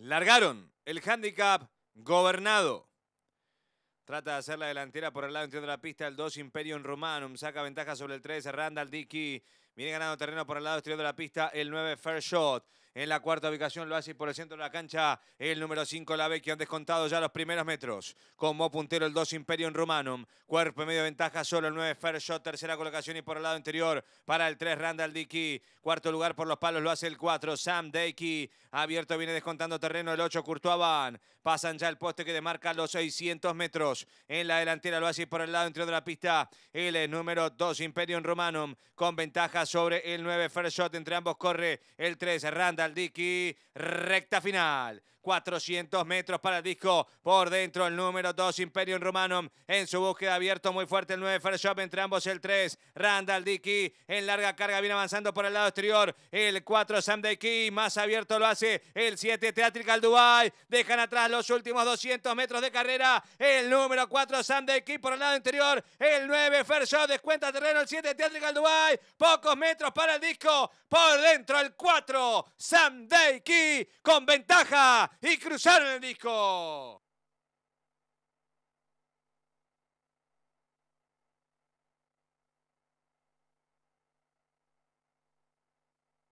Largaron el handicap gobernado. Trata de hacer la delantera por el lado interior de la pista. El 2 Imperium Romanum saca ventaja sobre el 3. Randall Dickey Viene ganando terreno por el lado exterior de la pista el 9 Fair Shot. En la cuarta ubicación lo hace por el centro de la cancha el número 5 La que han descontado ya los primeros metros. Como puntero el 2 Imperium Romanum Cuerpo y medio ventaja solo el 9 Fair Shot. Tercera colocación y por el lado interior para el 3 Randall Dickey. Cuarto lugar por los palos lo hace el 4 Sam Deiki. Abierto viene descontando terreno el 8 Courtois Van. Pasan ya el poste que demarca los 600 metros. En la delantera lo hace por el lado interior de la pista el eh, número 2 Imperium Romanum Con ventajas sobre el 9. First shot entre ambos corre el 3. Randall Dickey. Recta final. 400 metros para el disco. Por dentro el número 2, Imperium Romanum. En su búsqueda abierto muy fuerte el 9, Fair Shop. Entre ambos el 3, Randall Dickey. En larga carga viene avanzando por el lado exterior. El 4, Sam Key. Más abierto lo hace el 7, Teatrical Dubai. Dejan atrás los últimos 200 metros de carrera. El número 4, Sam Key por el lado interior. El 9, Fair Shop. Descuenta terreno el 7, al Dubai. Pocos metros para el disco. Por dentro el 4, Sam Key Con ventaja y cruzar el disco.